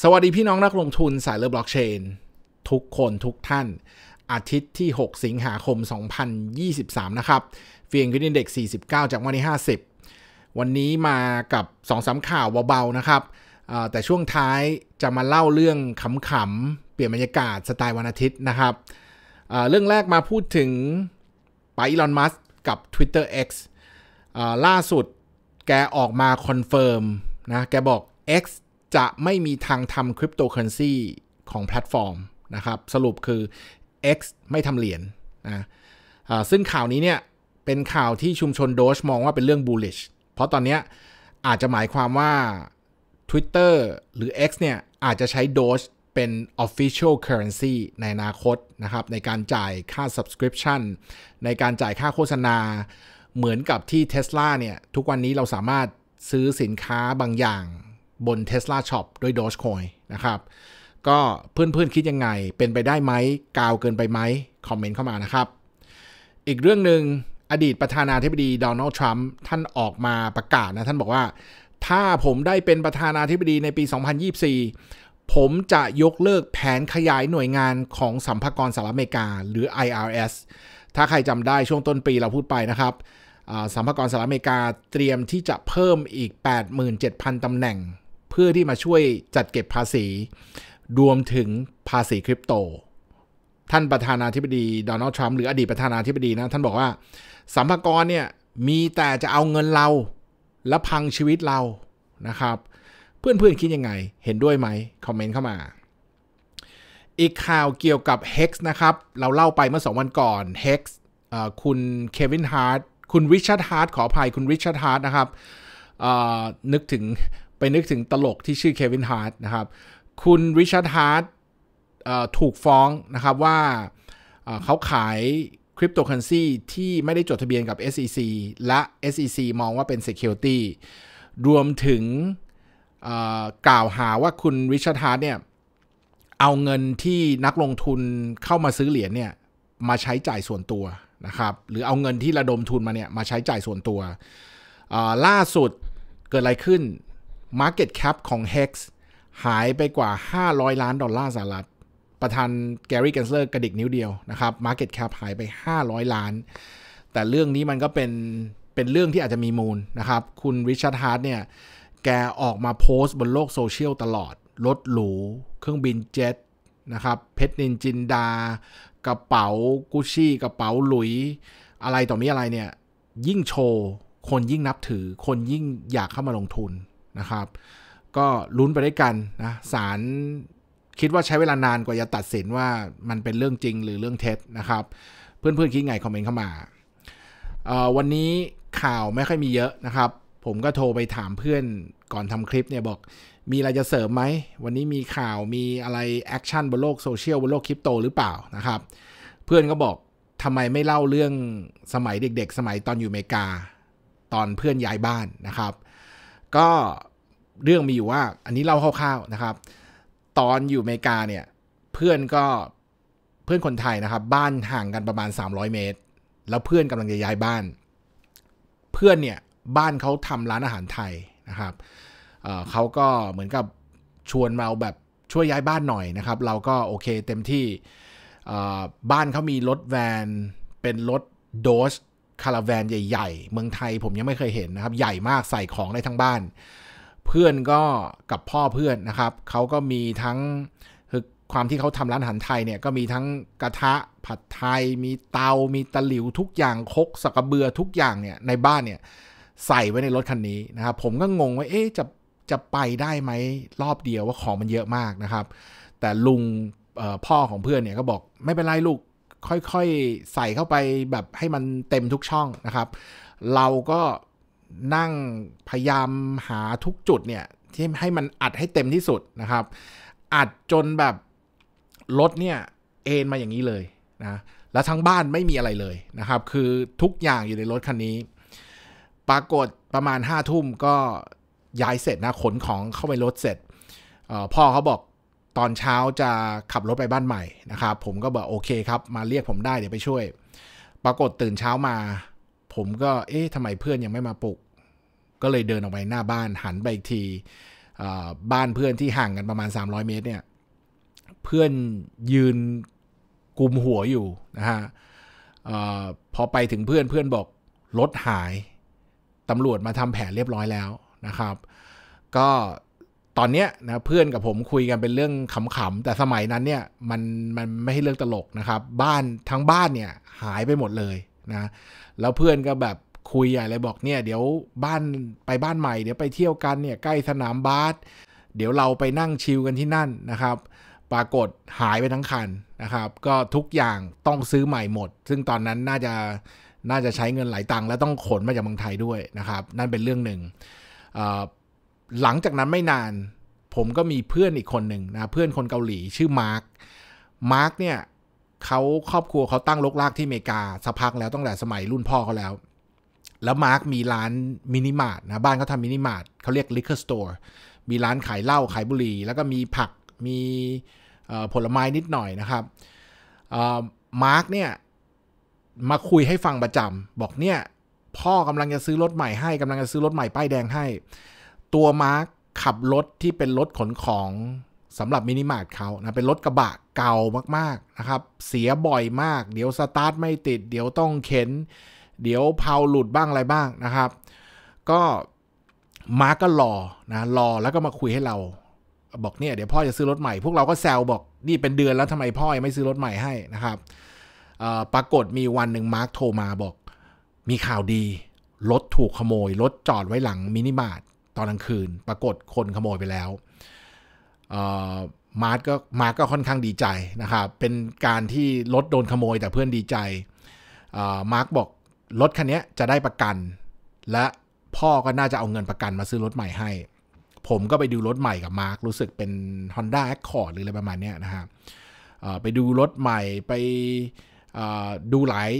สวัสดี พี่น้องนักลงทุนสายเลือบล็อกเชน ทุกคนทุกท่าน อาทิตย์ที่ 6 สิงหาคม 2023นะครับเฟียงกินดินเด็ก 49 จากวันที่50 วันนี้มากับ2าข่าวเบาๆนะครับแต่ช่วงท้ายจะมาเล่าเรื่องขำๆ เปลี่ยนบรรยากาศสไตล์วันอาทิตย์นะครับเรื่องแรกมาพูดถึงไปอีลอนมัสกับ Twitter X ล่าสุดแกออกมาคอนเฟิร์มนะแกบอก X จะไม่มีทางทำคริปโตเคอเรนซีของแพลตฟอร์มนะครับ สรุปคือ X ไม่ทำเหรียญนนะซึ่งข่าวนี้เนี่ย เป็นข่าวที่ชุมชนโดชมองว่าเป็นเรื่องบูลลิชเพราะตอนนี้อาจจะหมายความว่า Twitter หรือ X เนี่ย อาจจะใช้โดชเป็น official currency ในอนาคตนะครับ ในการจ่ายค่า subscription ในการจ่ายค่าโฆษณาเหมือนกับที่ Tesla เนี่ย ทุกวันนี้เราสามารถซื้อสินค้าบางอย่างบน Tesla Shop ด้วย Dogecoin นะครับ ก็เพื่อนๆ คิดยังไงเป็นไปได้ไหมกาวเกินไปไหมคอมเมนต์เข้ามานะครับ อีกเรื่องหนึ่งอดีตประธานาธิบดีโดนัลด์ทรัมป์ท่านออกมาประกาศนะ ท่านบอกว่า ถ้าผมได้เป็นประธานาธิบดีในปี 2024 ผมจะยกเลิกแผนขยายหน่วยงานของสัมภากรสหรัฐอเมริกาหรือ IRS ถ้าใครจำได้ช่วงต้นปีเราพูดไปนะครับสัมภากรสหรัฐอเมริกาเตรียมที่จะเพิ่มอีก 87,000ตำแหน่งเพื่อที่มาช่วยจัดเก็บภาษีรวมถึงภาษีคริปโต ท่านประธานาธิบดีโดนัลด์ทรัมป์หรืออดีตประธานาธิบดีนะ ท่านบอกว่าสัมภากรเนี่ย มีแต่จะเอาเงินเราและพังชีวิตเรานะครับ เพื่อนๆ คิดยังไงเห็นด้วยไหมคอมเมนต์เข้ามา อีกข่าวเกี่ยวกับ Hex นะครับ เราเล่าไปเมื่อ2วันก่อน Hex คุณเควินฮาร์ดคุณริชาร์ดฮาร์ดขออภัยคุณริชาร์ดฮาร์ดนะครับนึกถึงไปนึกถึงตลกที่ชื่อเควินฮาร์ดนะครับ คุณริชาร์ดฮาร์ดถูกฟ้องนะครับว่าเขาขายคริปโตเคอเรนซีที่ไม่ได้จดทะเบียนกับ SEC และ SEC มองว่าเป็น Security รวมถึงกล่าวหาว่าคุณริชาร์ดฮาร์ดเนี่ยเอาเงินที่นักลงทุนเข้ามาซื้อเหรียญเนี่ยมาใช้จ่ายส่วนตัวนะครับหรือเอาเงินที่ระดมทุนมาเนี่ยมาใช้จ่ายส่วนตัว ล่าสุดเกิดอะไรขึ้น Market Cap ของ Hex หายไปกว่า 500 ล้าน ดอลลาร์สหรัฐประธานแกรี่แกนเซอร์กระดิกนิ้วเดียวนะครับ Market Cap หายไป 500 ล้าน แต่เรื่องนี้มันก็เป็น เป็นเรื่องที่อาจจะมีมูลนะครับ คุณริชาร์ดฮาร์ดเนี่ย แกออกมาโพสต์บนโลกโซเชียลตลอดรถหรูเครื่องบินเจ็ตนะครับเพชรนินจินดา กระเป๋า กุชชี่ กระเป๋าหลุย อะไรต่อมีอะไรเนี่ย ยิ่งโชว์คนยิ่งนับถือ คนยิ่งอยากเข้ามาลงทุนนะครับก็ลุ้นไปด้วยกันนะศาลคิดว่าใช้เวลานานกว่าจะตัดสินว่ามันเป็นเรื่องจริงหรือเรื่องเท็จนะครับ เพื่อนๆคิดไงคอมเมนต์เข้ามาวันนี้ข่าวไม่ค่อยมีเยอะนะครับ ผมก็โทรไปถามเพื่อนก่อนทำคลิปเนี่ยบอกมีอะไรจะเสริมไหมวันนี้มีข่าวมีอะไรแอคชั่นบนโลกโซเชียลบนโลกคริปโตหรือเปล่านะครับ เพื่อนก็บอกทำไมไม่เล่าเรื่องสมัยเด็กๆ สมัยตอนอยู่อเมริกา ตอนเพื่อนย้ายบ้านนะครับก็เรื่องมีอยู่ว่าอันนี้เล่าคร่าวๆนะครับ ตอนอยู่อเมริกาเนี่ย เพื่อนก็เพื่อนคนไทยนะครับบ้านห่างกันประมาณ300 เมตร แล้วเพื่อนกำลังจะย้ายบ้าน เพื่อนเนี่ยบ้านเขาทำร้านอาหารไทยนะครับเเขาก็เหมือนกับชวนเราแบบช่วยย้ายบ้านหน่อยนะครับเราก็โอเคเต็มที่บ้านเขามีรถแวนเป็นรถโดสคาราแวนใหญ่ๆ เมืองไทย ผมยังไม่เคยเห็นนะครับ ใหญ่มากใส่ของได้ทั้งบ้าน เพื่อนก็กับพ่อเพื่อนนะครับเขาก็มีทั้งคือความที่เขาทำร้านอาหารไทยเนี่ยก็มีทั้งกระทะผัดไทยมีเตามีตะหลิวทุกอย่างคกสกระเบือทุกอย่างเนี่ยในบ้านเนี่ย ใส่ไว้ในรถคันนี้นะครับผมก็งงว่าเอ๊ะจะจะไปได้ไหมรอบเดียวว่าของมันเยอะมากนะครับ แต่ลุงพ่อของเพื่อนเนี่ยก็บอกไม่เป็นไรลูกค่อยๆ ใส่เข้าไปแบบให้มันเต็มทุกช่องนะครับ เราก็นั่งพยายามหาทุกจุดเนี่ยที่ให้มันอัดให้เต็มที่สุดนะครับ อัดจนแบบรถเนี่ยเอ็นมาอย่างนี้เลย นะ แล้วทั้งบ้านไม่มีอะไรเลยนะครับ คือทุกอย่างอยู่ในรถคันนี้ ปรากฏประมาณห้าทุ่มก็ย้ายเสร็จนะขนของเข้าไปรถเสร็จออพ่อเขาบอกตอนเช้าจะขับรถไปบ้านใหม่นะครับผมก็บอกโอเคครับมาเรียกผมได้เดี๋ยวไปช่วย ปรากฏตื่นเช้ามา ผมก็เอ๊ะทำไมเพื่อนยังไม่มาปลุก ก็เลยเดินออกไปหน้าบ้านหันไปอีกที บ้านเพื่อนที่ห่างกันประมาณ 300 เมตรเนี่ย เพื่อนยืนกุมหัวอยู่นะฮะอพอไปถึงเพื่อนเพื่อนบอกรถหายตำรวจมาทำแผนเรียบร้อยแล้วนะครับ ก็ตอนเนี้ยนะเพื่อนกับผมคุยกันเป็นเรื่องขำๆแต่สมัยนั้นเนี่ยมันมันไม่ใช่เรื่องตลกนะครับบ้านทั้งบ้านเนี่ยหายไปหมดเลยนะแล้วเพื่อนก็แบบคุยอะไรบอกเนี่ยเดี๋ยวบ้านไปบ้านใหม่เดี๋ยวไปเที่ยวกันเนี่ยใกล้สนามบาสเดี๋ยวเราไปนั่งชิลกันที่นั่นนะครับปรากฏหายไปทั้งคันนะครับก็ทุกอย่างต้องซื้อใหม่หมด ซึ่งตอนนั้นน่าจะน่าจะใช้เงินหลายตังค์และต้องขนมาจากเมืองไทยด้วยนะครับนั่นเป็นเรื่องหนึ่งหลังจากนั้นไม่นานผมก็มีเพื่อนอีกคนหนึ่งนะเพื่อนคนเกาหลีชื่อมาร์ค มาร์คเนี่ยเขาครอบครัวเขาตั้งลกลากที่อเมริกาสักพักแล้วตั้งแต่สมัยรุ่นพ่อเขาแล้ว แล้วมาร์คมีร้านมินิมาร์ทนะบ้านเขาทำมินิมาร์ทเขาเรียกลิเกอร์สโตร์มีร้านขายเหล้าขายบุหรี่แล้วก็มีผักมีผลไม้นิดหน่อยนะครับมาร์คเนี่ย มาคุยให้ฟังประจำบอกเนี่ยพ่อกำลังจะซื้อรถใหม่ให้กำลังจะซื้อรถใหม่ป้ายแดงให้ตัวมาร์คขับรถที่เป็นรถขนของสำหรับมินิมาร์ทเขานะ เป็นรถกระบะเก่ามากๆนะครับเสียบ่อยมาก เดี๋ยวสตาร์ท ไม่ติดเดี๋ยวต้องเข็น เดี๋ยวเพาหลุดบ้างอะไรบ้างนะครับก็มาร์กก็รอนะรอแล้วก็มาคุยให้เราบอกเนี่ยเดี๋ยวพ่อจะซื้อรถใหม่พวกเราก็แซวบอกนี่เป็นเดือนแล้วทำไมพ่อยังไม่ซื้อรถใหม่ให้นะครับปรากฏมีวันหนึ่งมาร์กโทรมาบอกมีข่าวดีรถถูกขโมยรถจอดไว้หลังมินิมาร์ทตอนกลางคืนปรากฏคนขโมยไปแล้ว มาร์กก็มาร์กก็ค่อนข้างดีใจนะครับ เป็นการที่รถโดนขโมยแต่เพื่อนดีใจ มาร์กบอก รถคันนี้จะได้ประกัน และพ่อก็น่าจะเอาเงินประกันมาซื้อรถใหม่ให้ ผมก็ไปดูรถใหม่กับมาร์กรู้สึกเป็น Honda Accord หรืออะไรประมาณนี้นะฮะไปดูรถใหม่ไปดูหลาย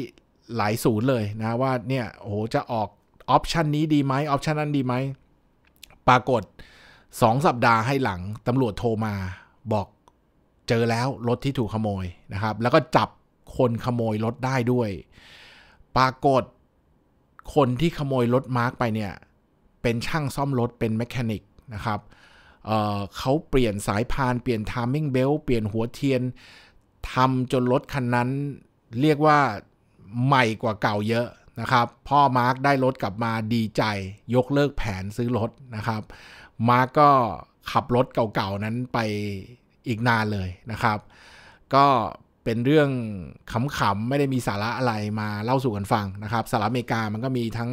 หลายศูนย์เลยนะว่าเนี่ยโอ้โหจะออกออปชันนี้ดีไหมออปชันนั้นดีไหมปรากฏสองสัปดาห์ให้หลัง ตำรวจโทรมาบอกเจอแล้ว รถที่ถูกขโมยนะครับแล้วก็จับคนขโมยรถได้ด้วย ปรากฏคนที่ขโมยรถมาร์กไปเนี่ย เป็นช่างซ่อมรถ เป็นแมคานิกนะครับเเขาเปลี่ยนสายพานเปลี่ยนทามมิ่งเบลเปลี่ยนหัวเทียนทำจนรถคันนั้นเรียกว่าใหม่กว่าเก่าเยอะนะครับพ่อมาร์กได้รถกลับมาดีใจ ยกเลิกแผนซื้อรถนะครับมาร์กก็ขับรถเก่า ๆ นั้นไปอีกนานเลยนะครับก็เป็นเรื่องขำๆไม่ได้มีสาระอะไรมาเล่าสู่กันฟังนะครับสหรัฐอเมริกามันก็มีทั้ง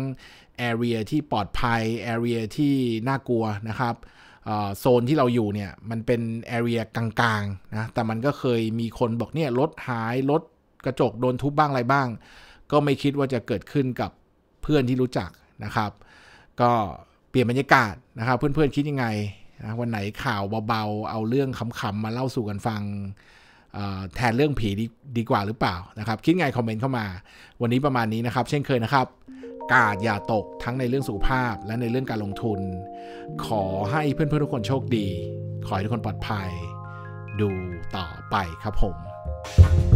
แอเรียที่ปลอดภัยแอเรียที่น่ากลัวนะครับโซนที่เราอยู่เนี่ยมันเป็นแอเรียกลางๆนะแต่มันก็เคยมีคนบอกเนี่ยรถหายรถกระจกโดนทุบบ้างอะไรบ้างก็ไม่คิดว่าจะเกิดขึ้นกับเพื่อนที่รู้จักนะครับ ก็เปลี่ยนบรรยากาศนะครับเพื่อน ๆ คิดยังไงนะวันไหนข่าวเบาๆ เอาเรื่องขำๆมาเล่าสู่กันฟังแทนเรื่องผีดดีกว่าหรือเปล่านะครับ คิดไงคอมเมนต์เข้ามาวันนี้ประมาณนี้นะครับ เช่นเคยนะครับกาดอย่าตกทั้งในเรื่องสุขภาพ และในเรื่องการลงทุน ขอให้เพื่อนๆทุกคนโชคดี ขอให้ทุกคนปลอดภัย ดูต่อไปครับผม